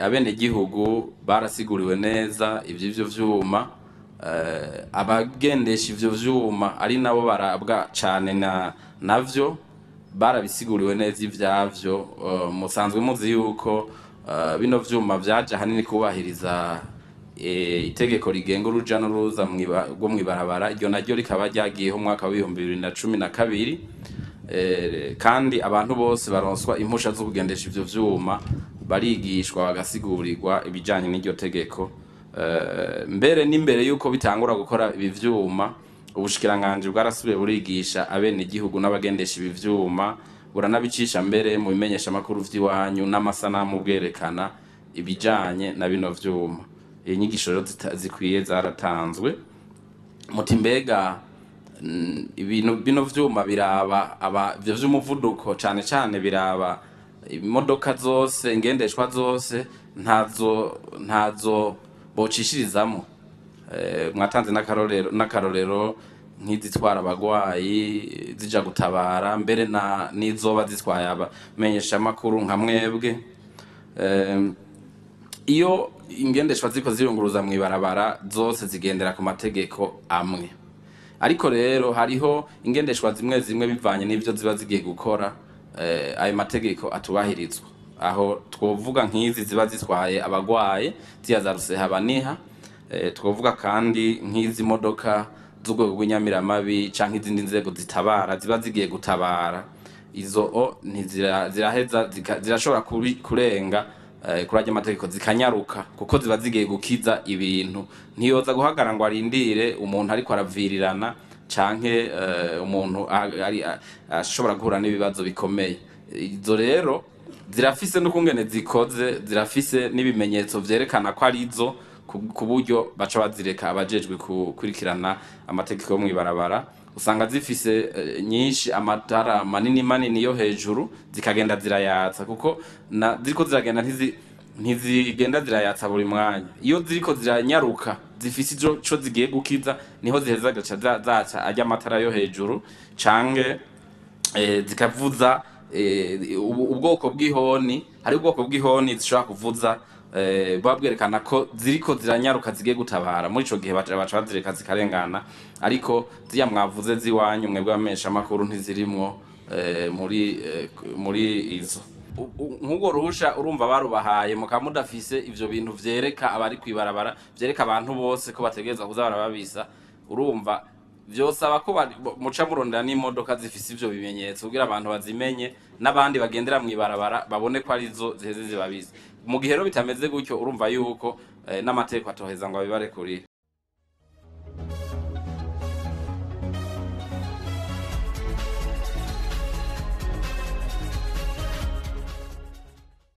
abenegihugu barasiguriwe neza iby'ibyo byuma eh, abagendesha ibyo byuma ari nabo barabwa cyane na nabyo barabisiguriwe neza ibyabyo eh, musanzwe muzi yuko eh, bino byuma byaje ahanini kubahiriza itegeko rigenga urujya n'uruza rwo mu ibarabara iryo naryo rikaba ryagiyeho umwaka w'ibihumbi bibiri na cumi na kabiri kandi abantu bose baronswa impushya zo kugendesha ibyo byuma barigishwa bagasigurirwa ibijyanye n'iryo tegeko eh, mbere n'imbere y'uko bitangura gukora ibi byuma ubushikiranganji bwarasubiye burigisha abene igihugu n'abagendesha ibi byuma buranabicisha mbere mu bimenyeshamakuru amakuru by'iwanyu n'amasanamu bwerekana ibijyanye na bino byuma iyi nyigisho rero zikwiye zaratanzwe muti mbega mm, ibintu bino byuma biraba aba ibyo by'umuvuduko cyane cyane biraba imodoka zose ingendeshwa zose ntazo ntazo bocishiririzamo eh, mwatanze n'akarorero nk'izitwara abagwayi zijya gutabara mbere n'izoba zitwaye abamenyeshamakuru nka mwebwe iyo ingendeshwa ziko zirunguruza mu ibarabara zose zigendera ku mategeko amwe ariko rero hariho ingendeshwa zimwe zimwe bivanye n'ibyo ziba zigiye gukora Eh, ayo mategeko atubahirizwa aho twavuga nk'izi ziba zitwaye abagwaye ziya za rusehaba eh, twavuga kandi nk'izi modoka z'urwego rw'inyamiramabi cyangwa izindi nzego zitabara ziba zigiye gutabara izo o ziraheza zirashobora kurenga eh, kuri ajya amategeko zikanyaruka kuko ziba zigiye gukiza ibintu ntiyoza guhagarara ngo arindire umuntu ariko aravirirana canke eh, umuntu ashobora guhura n'ibibazo bikomeye izo rero zirafise n'ukungene zikoze zirafise n'ibimenyetso byerekana ko ari izo ku buryo baca bazireka abajejwe gukurikirana amategeko yo mu mw'ibarabara usanga zifise eh, nyinshi amatara manini manini yo hejuru zikagenda zirayatsa kuko ziriko ziragenda ntizigenda zirayatsa buri mwanya iyo ziriko ziranyaruka zifise ico zigiye gukiza niho ziheza gaca zaca ajya amatara yo hejuru canke eh, zikavuza eh, ubwoko bw'ihoni hari ubwoko bw'ihoni zishobora kuvuza buba eh, bwerekana ko ziriko ziranyaruka zigiye gutabara muri icyo gihe baca bazireka zikarengana ariko ziriya mwavuze z'iwanyu mwebwe abamesha amakuru ntizirimo muri izo nkubwo ruhusha urumva barubahaye mukaba mudafise ibyo bintu byereka abari ku ibarabara byereka abantu bose ko bategereza kuza barababisa urumva byosaba ko muca murondera n'imodoka zifise ibyo bimenyetso kugira abantu bazimenye n'abandi bagendera mu ibarabara babone ko ari zo ziheze zibabizi mu gihe rero bitameze gutyo urumva yuko eh, n'amategeko atoheza ngo abibarekurire